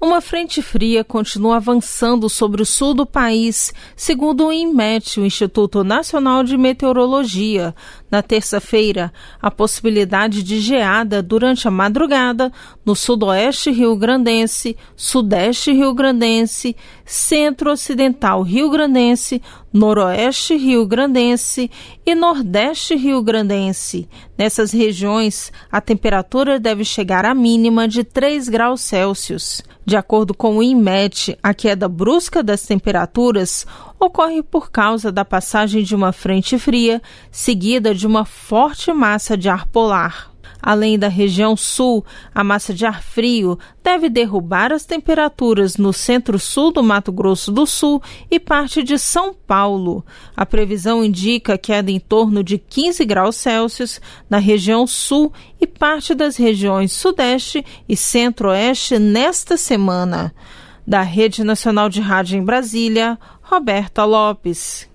Uma frente fria continua avançando sobre o sul do país, segundo o INMET, o Instituto Nacional de Meteorologia na terça-feira a possibilidade de geada durante a madrugada no sudoeste rio-grandense, sudeste rio-grandense, centro-ocidental rio-grandense, noroeste rio-grandense e nordeste rio-grandense. Nessas regiões, a temperatura deve chegar à mínima de 3 graus Celsius. De acordo com o INMET, a queda brusca das temperaturas ocorre por causa da passagem de uma frente fria, seguida de uma forte massa de ar polar. Além da região sul, a massa de ar frio deve derrubar as temperaturas no centro-sul do Mato Grosso do Sul e parte de São Paulo. A previsão indica queda em torno de 15 graus Celsius na região sul e parte das regiões sudeste e centro-oeste nesta semana. Da Rede Nacional de Rádio em Brasília, Roberta Lopes.